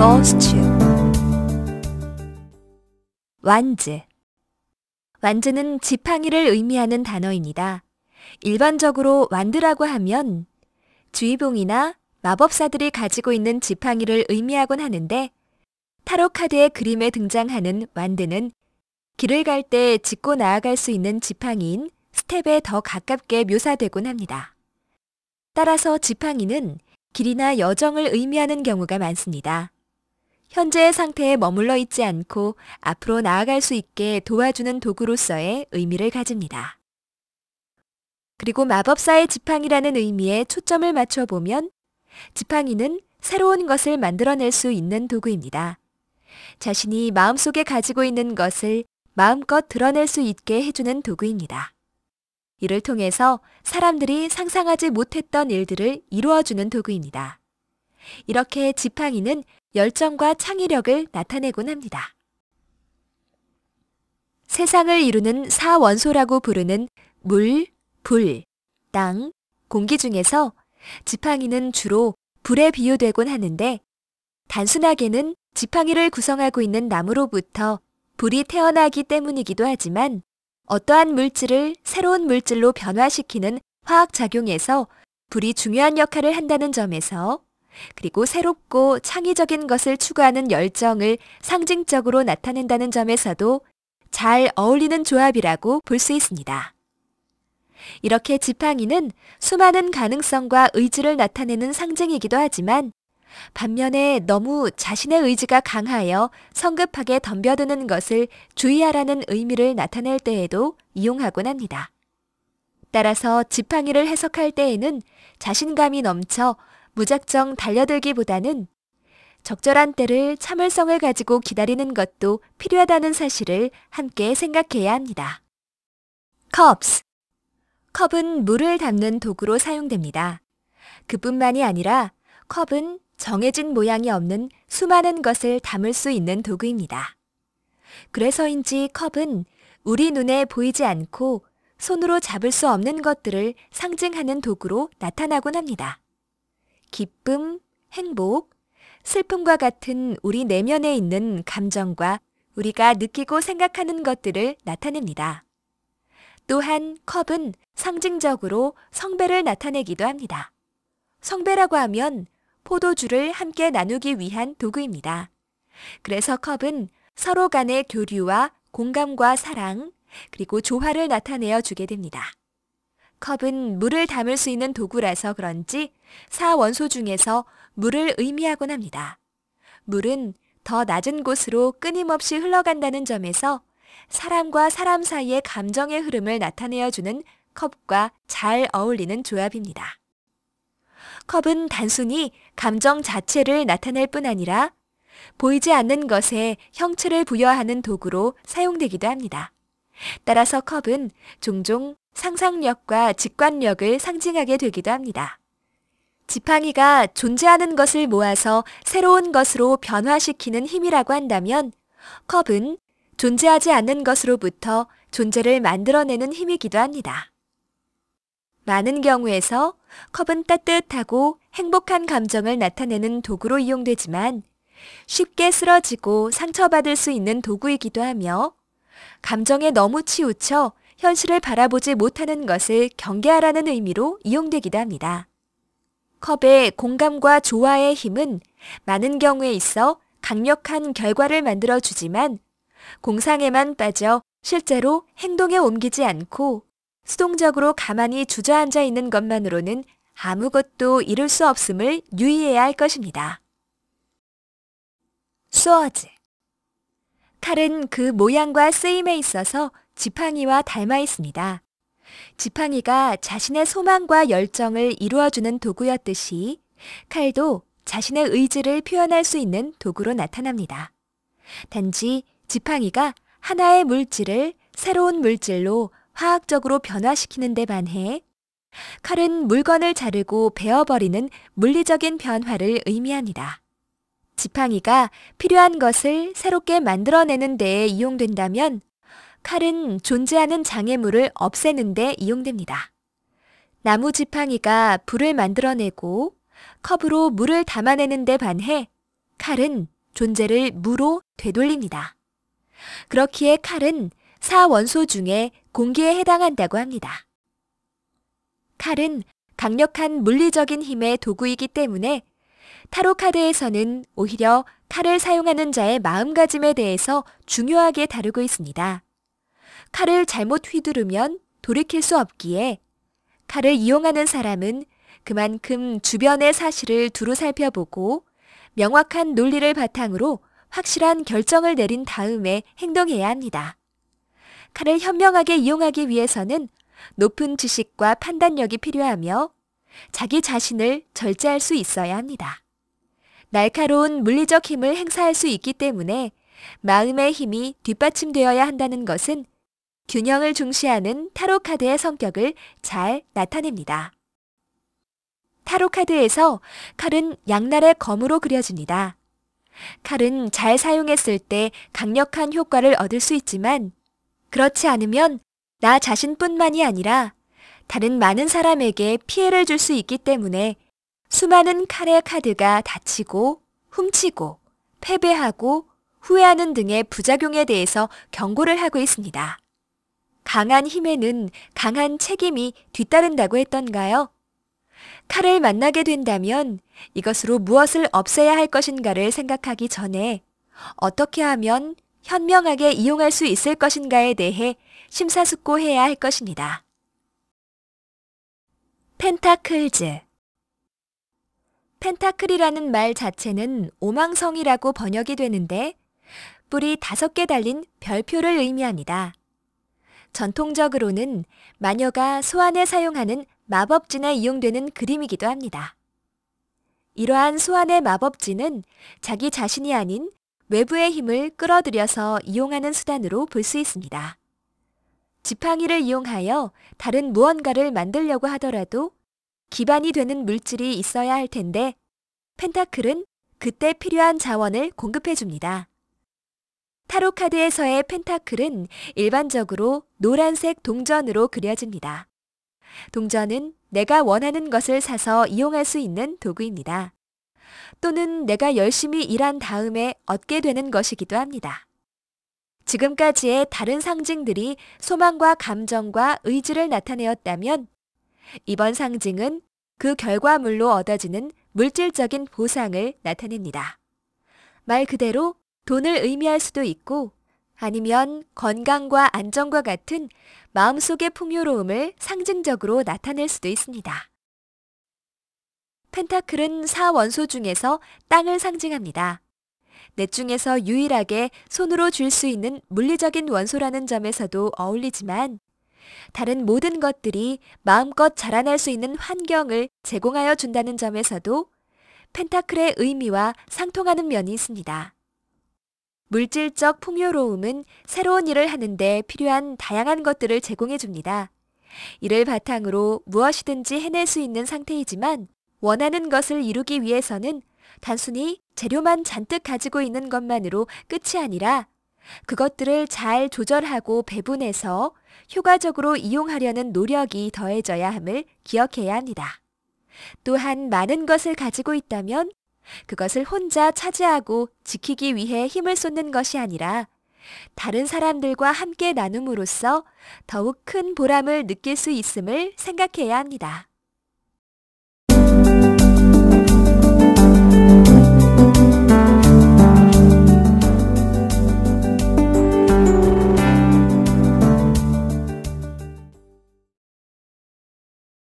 lost you. 완즈 완즈는 지팡이를 의미하는 단어입니다. 일반적으로 완드라고 하면 주의봉이나 마법사들이 가지고 있는 지팡이를 의미하곤 하는데 타로 카드의 그림에 등장하는 완드는 길을 갈 때 짚고 나아갈 수 있는 지팡이인 스텝에 더 가깝게 묘사되곤 합니다. 따라서 지팡이는 길이나 여정을 의미하는 경우가 많습니다. 현재의 상태에 머물러 있지 않고 앞으로 나아갈 수 있게 도와주는 도구로서의 의미를 가집니다. 그리고 마법사의 지팡이라는 의미에 초점을 맞춰보면 지팡이는 새로운 것을 만들어낼 수 있는 도구입니다. 자신이 마음속에 가지고 있는 것을 마음껏 드러낼 수 있게 해주는 도구입니다. 이를 통해서 사람들이 상상하지 못했던 일들을 이루어주는 도구입니다. 이렇게 지팡이는 열정과 창의력을 나타내곤 합니다. 세상을 이루는 사원소라고 부르는 물, 불, 땅, 공기 중에서 지팡이는 주로 불에 비유되곤 하는데 단순하게는 지팡이를 구성하고 있는 나무로부터 불이 태어나기 때문이기도 하지만 어떠한 물질을 새로운 물질로 변화시키는 화학작용에서 불이 중요한 역할을 한다는 점에서 그리고 새롭고 창의적인 것을 추구하는 열정을 상징적으로 나타낸다는 점에서도 잘 어울리는 조합이라고 볼 수 있습니다. 이렇게 지팡이는 수많은 가능성과 의지를 나타내는 상징이기도 하지만 반면에 너무 자신의 의지가 강하여 성급하게 덤벼드는 것을 주의하라는 의미를 나타낼 때에도 이용하곤 합니다. 따라서 지팡이를 해석할 때에는 자신감이 넘쳐 무작정 달려들기보다는 적절한 때를 참을성을 가지고 기다리는 것도 필요하다는 사실을 함께 생각해야 합니다. cups 컵은 물을 담는 도구로 사용됩니다. 그뿐만이 아니라 컵은 정해진 모양이 없는 수많은 것을 담을 수 있는 도구입니다. 그래서인지 컵은 우리 눈에 보이지 않고 손으로 잡을 수 없는 것들을 상징하는 도구로 나타나곤 합니다. 기쁨, 행복, 슬픔과 같은 우리 내면에 있는 감정과 우리가 느끼고 생각하는 것들을 나타냅니다. 또한 컵은 상징적으로 성배를 나타내기도 합니다. 성배라고 하면 포도주를 함께 나누기 위한 도구입니다. 그래서 컵은 서로 간의 교류와 공감과 사랑, 그리고 조화를 나타내어 주게 됩니다. 컵은 물을 담을 수 있는 도구라서 그런지 사원소 중에서 물을 의미하곤 합니다. 물은 더 낮은 곳으로 끊임없이 흘러간다는 점에서 사람과 사람 사이의 감정의 흐름을 나타내어주는 컵과 잘 어울리는 조합입니다. 컵은 단순히 감정 자체를 나타낼 뿐 아니라 보이지 않는 것에 형체를 부여하는 도구로 사용되기도 합니다. 따라서 컵은 종종 상상력과 직관력을 상징하게 되기도 합니다. 지팡이가 존재하는 것을 모아서 새로운 것으로 변화시키는 힘이라고 한다면 컵은 존재하지 않는 것으로부터 존재를 만들어내는 힘이기도 합니다. 많은 경우에서 컵은 따뜻하고 행복한 감정을 나타내는 도구로 이용되지만 쉽게 쓰러지고 상처받을 수 있는 도구이기도 하며 감정에 너무 치우쳐 현실을 바라보지 못하는 것을 경계하라는 의미로 이용되기도 합니다. 컵의 공감과 조화의 힘은 많은 경우에 있어 강력한 결과를 만들어주지만 공상에만 빠져 실제로 행동에 옮기지 않고 수동적으로 가만히 주저앉아 있는 것만으로는 아무것도 이룰 수 없음을 유의해야 할 것입니다. 수어즈 칼은 그 모양과 쓰임에 있어서 지팡이와 닮아 있습니다. 지팡이가 자신의 소망과 열정을 이루어주는 도구였듯이 칼도 자신의 의지를 표현할 수 있는 도구로 나타납니다. 단지 지팡이가 하나의 물질을 새로운 물질로 화학적으로 변화시키는 데 반해 칼은 물건을 자르고 베어버리는 물리적인 변화를 의미합니다. 지팡이가 필요한 것을 새롭게 만들어내는 데에 이용된다면 칼은 존재하는 장애물을 없애는 데 이용됩니다. 나무 지팡이가 불을 만들어내고 컵으로 물을 담아내는 데 반해 칼은 존재를 무로 되돌립니다. 그렇기에 칼은 사원소 중에 공기에 해당한다고 합니다. 칼은 강력한 물리적인 힘의 도구이기 때문에 타로 카드에서는 오히려 칼을 사용하는 자의 마음가짐에 대해서 중요하게 다루고 있습니다. 칼을 잘못 휘두르면 돌이킬 수 없기에 칼을 이용하는 사람은 그만큼 주변의 사실을 두루 살펴보고 명확한 논리를 바탕으로 확실한 결정을 내린 다음에 행동해야 합니다. 칼을 현명하게 이용하기 위해서는 높은 지식과 판단력이 필요하며 자기 자신을 절제할 수 있어야 합니다. 날카로운 물리적 힘을 행사할 수 있기 때문에 마음의 힘이 뒷받침되어야 한다는 것은 균형을 중시하는 타로 카드의 성격을 잘 나타냅니다. 타로 카드에서 칼은 양날의 검으로 그려집니다. 칼은 잘 사용했을 때 강력한 효과를 얻을 수 있지만 그렇지 않으면 나 자신뿐만이 아니라 다른 많은 사람에게 피해를 줄 수 있기 때문에 수많은 칼의 카드가 다치고 훔치고 패배하고 후회하는 등의 부작용에 대해서 경고를 하고 있습니다. 강한 힘에는 강한 책임이 뒤따른다고 했던가요? 칼을 만나게 된다면 이것으로 무엇을 없애야 할 것인가를 생각하기 전에 어떻게 하면 현명하게 이용할 수 있을 것인가에 대해 심사숙고해야 할 것입니다. 펜타클즈 펜타클이라는 말 자체는 오망성이라고 번역이 되는데 뿔이 다섯 개 달린 별표를 의미합니다. 전통적으로는 마녀가 소환에 사용하는 마법진에 이용되는 그림이기도 합니다. 이러한 소환의 마법진은 자기 자신이 아닌 외부의 힘을 끌어들여서 이용하는 수단으로 볼 수 있습니다. 지팡이를 이용하여 다른 무언가를 만들려고 하더라도 기반이 되는 물질이 있어야 할 텐데 펜타클은 그때 필요한 자원을 공급해 줍니다. 타로 카드에서의 펜타클은 일반적으로 노란색 동전으로 그려집니다. 동전은 내가 원하는 것을 사서 이용할 수 있는 도구입니다. 또는 내가 열심히 일한 다음에 얻게 되는 것이기도 합니다. 지금까지의 다른 상징들이 소망과 감정과 의지를 나타내었다면 이번 상징은 그 결과물로 얻어지는 물질적인 보상을 나타냅니다. 말 그대로 돈을 의미할 수도 있고 아니면 건강과 안정과 같은 마음속의 풍요로움을 상징적으로 나타낼 수도 있습니다. 펜타클은 사원소 중에서 땅을 상징합니다. 넷 중에서 유일하게 손으로 줄 수 있는 물리적인 원소라는 점에서도 어울리지만 다른 모든 것들이 마음껏 자라날 수 있는 환경을 제공하여 준다는 점에서도 펜타클의 의미와 상통하는 면이 있습니다. 물질적 풍요로움은 새로운 일을 하는데 필요한 다양한 것들을 제공해 줍니다. 이를 바탕으로 무엇이든지 해낼 수 있는 상태이지만 원하는 것을 이루기 위해서는 단순히 재료만 잔뜩 가지고 있는 것만으로 끝이 아니라 그것들을 잘 조절하고 배분해서 효과적으로 이용하려는 노력이 더해져야 함을 기억해야 합니다. 또한 많은 것을 가지고 있다면 그것을 혼자 차지하고 지키기 위해 힘을 쏟는 것이 아니라 다른 사람들과 함께 나눔으로써 더욱 큰 보람을 느낄 수 있음을 생각해야 합니다.